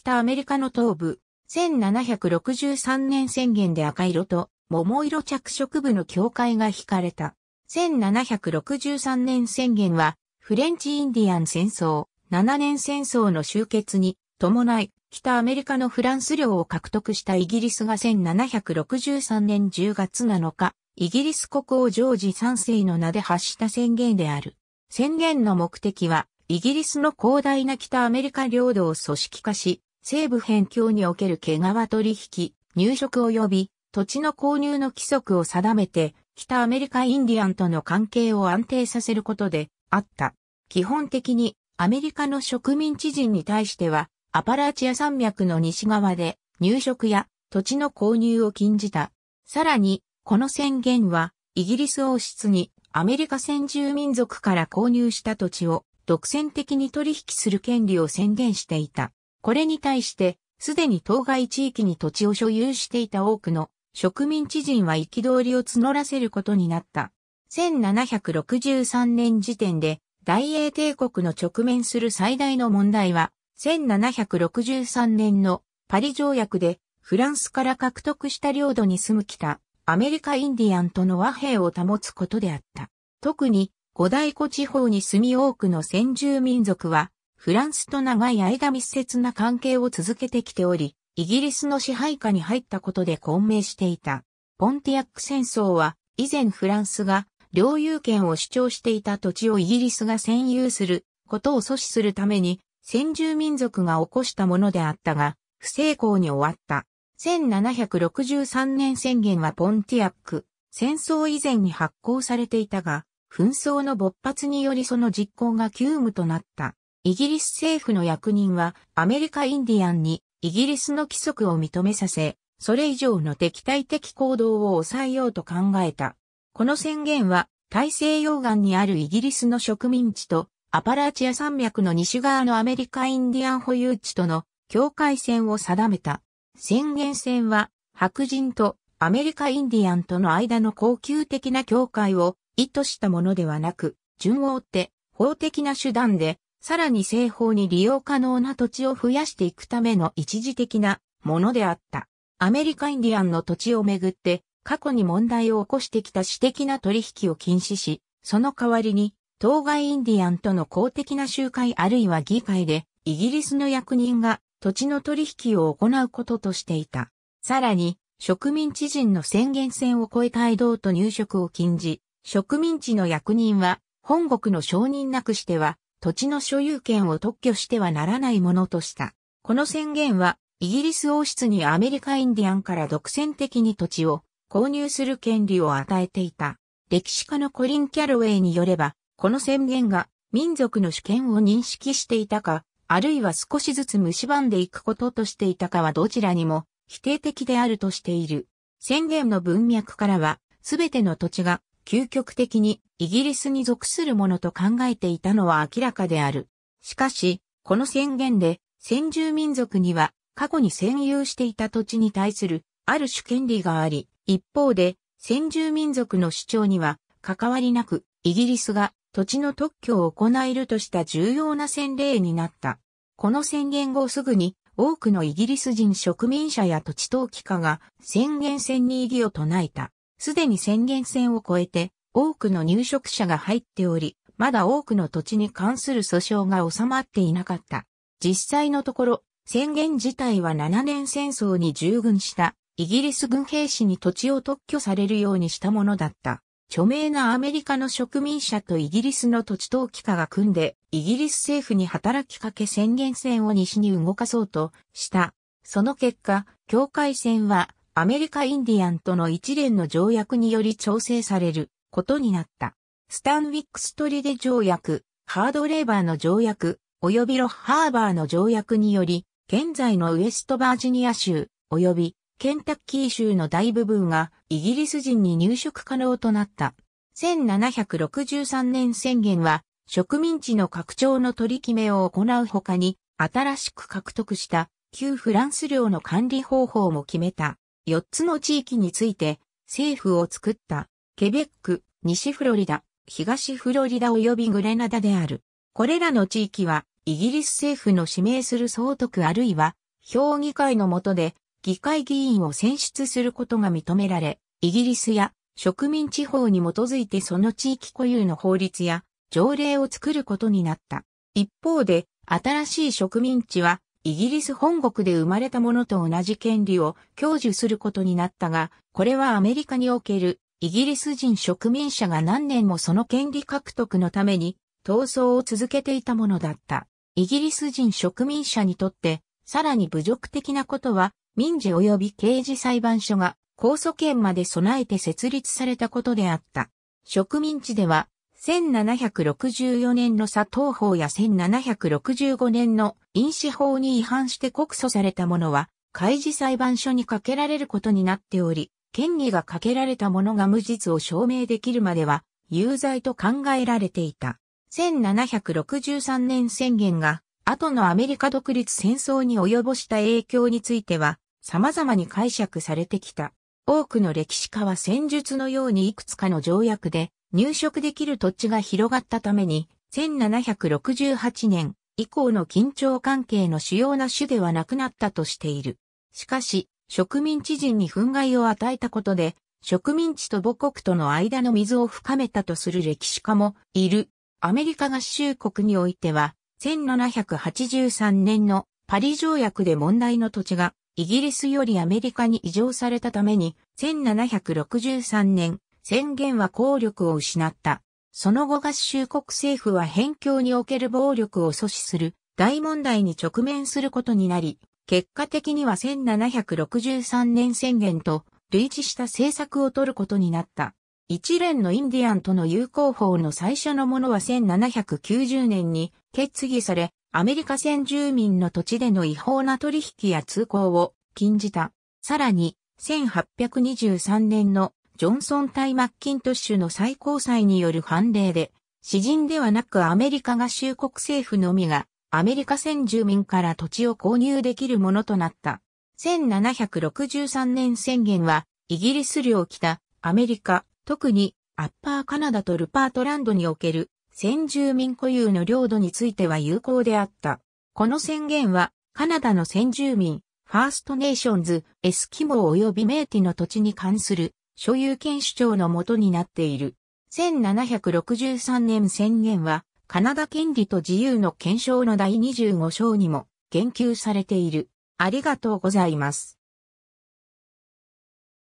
北アメリカの東部、1763年宣言で赤色と桃色着色部の境界が引かれた。1763年宣言は、フレンチインディアン戦争、7年戦争の終結に伴い、北アメリカのフランス領を獲得したイギリスが1763年10月7日、イギリス国王ジョージ3世の名で発した宣言である。宣言の目的は、イギリスの広大な北アメリカ領土を組織化し、西部辺境における毛皮取引、入植及び土地の購入の規則を定めて、北アメリカインディアンとの関係を安定させることであった。基本的にアメリカの植民地人に対しては、アパラチア山脈の西側で入植や土地の購入を禁じた。さらに、この宣言は、イギリス王室にアメリカ先住民族から購入した土地を独占的に取引する権利を宣言していた。これに対して、すでに当該地域に土地を所有していた多くの植民地人は憤りを募らせることになった。1763年時点で大英帝国の直面する最大の問題は、1763年のパリ条約でフランスから獲得した領土に住む北アメリカインディアンとの和平を保つことであった。特に五大湖地方に住み多くの先住民族はフランスと長い間密接な関係を続けてきており、イギリスの支配下に入ったことで混迷していた。ポンティアック戦争は、以前フランスが領有権を主張していた土地をイギリスが占有することを阻止するために、先住民族が起こしたものであったが、不成功に終わった。1763年宣言はポンティアック、戦争以前に発行されていたが、紛争の勃発によりその実行が急務となった。イギリス政府の役人はアメリカインディアンにイギリスの規則を認めさせ、それ以上の敵対的行動を抑えようと考えた。この宣言は大西洋岸にあるイギリスの植民地とアパラチア山脈の西側のアメリカインディアン保有地との境界線を定めた。宣言線は白人とアメリカインディアンとの間の恒久的な境界を意図したものではなく、順を追って法的な手段でさらに西方に利用可能な土地を増やしていくための一時的なものであった。アメリカインディアンの土地をめぐって過去に問題を起こしてきた私的な取引を禁止し、その代わりに当該インディアンとの公的な集会あるいは議会でイギリスの役人が土地の取引を行うこととしていた。さらに植民地人の宣言線を超えた移動と入植を禁じ、植民地の役人は本国の承認なくしては土地の所有権を特許してはならないものとした。この宣言は、イギリス王室にアメリカインディアンから独占的に土地を購入する権利を与えていた。歴史家のコリン・キャロウェイによれば、この宣言が民族の主権を認識していたか、あるいは少しずつ蝕んでいくこととしていたかはどちらにも否定的であるとしている。宣言の文脈からは、すべての土地が究極的にイギリスに属するものと考えていたのは明らかである。しかし、この宣言で先住民族には過去に占有していた土地に対するある種権利があり、一方で先住民族の主張には関わりなくイギリスが土地の特許を行えるとした重要な先例になった。この宣言後すぐに多くのイギリス人植民者や土地投機家が宣言戦に異議を唱えた。すでに宣言線を超えて多くの入植者が入っており、まだ多くの土地に関する訴訟が収まっていなかった。実際のところ、宣言自体は7年戦争に従軍したイギリス軍兵士に土地を特許されるようにしたものだった。著名なアメリカの植民者とイギリスの土地投機家が組んで、イギリス政府に働きかけ宣言線を西に動かそうとした。その結果、境界線はアメリカインディアンとの一連の条約により調整されることになった。スタンウィックストリデ条約、ハードレーバーの条約、及びロハーバーの条約により、現在のウエストバージニア州、及びケンタッキー州の大部分がイギリス人に入植可能となった。1763年宣言は植民地の拡張の取り決めを行うほかに新しく獲得した旧フランス領の管理方法も決めた。4つの地域について政府を作ったケベック、西フロリダ、東フロリダ及びグレナダである。これらの地域はイギリス政府の指名する総督あるいは評議会の下で議会議員を選出することが認められ、イギリスや植民地法に基づいてその地域固有の法律や条例を作ることになった。一方で、新しい植民地はイギリス本国で生まれたものと同じ権利を享受することになったが、これはアメリカにおけるイギリス人植民者が何年もその権利獲得のために闘争を続けていたものだった。イギリス人植民者にとって、さらに侮辱的なことは、民事及び刑事裁判所が控訴権まで備えて設立されたことであった。植民地では1764年の佐藤法や1765年の因子法に違反して告訴された者は、開示裁判所にかけられることになっており、権利がかけられた者が無実を証明できるまでは、有罪と考えられていた。1763年宣言が、後のアメリカ独立戦争に及ぼした影響については、様々に解釈されてきた。多くの歴史家は戦術のようにいくつかの条約で入植できる土地が広がったために、1768年以降の緊張関係の主要な種ではなくなったとしている。しかし、植民地人に憤慨を与えたことで、植民地と母国との間の溝を深めたとする歴史家もいる。アメリカ合衆国においては、1783年のパリ条約で問題の土地がイギリスよりアメリカに移譲されたために、1763年、宣言は効力を失った。その後合衆国政府は辺境における暴力を阻止する大問題に直面することになり、結果的には1763年宣言と類似した政策を取ることになった。一連のインディアンとの友好法の最初のものは1790年に決議され、アメリカ先住民の土地での違法な取引や通行を禁じた。さらに、1823年のジョンソン対マッキントッシュの最高裁による判例で、詩人ではなくアメリカ合衆国政府のみが、アメリカ先住民から土地を購入できるものとなった。1763年宣言は、イギリス領北、アメリカ、特にアッパーカナダとルパートランドにおける先住民固有の領土については有効であった。この宣言は、カナダの先住民、ファーストネーションズ、エスキモー及びメーティの土地に関する所有権主張のもとになっている。1763年宣言は、カナダ権利と自由の憲章の第25章にも言及されている。ありがとうございます。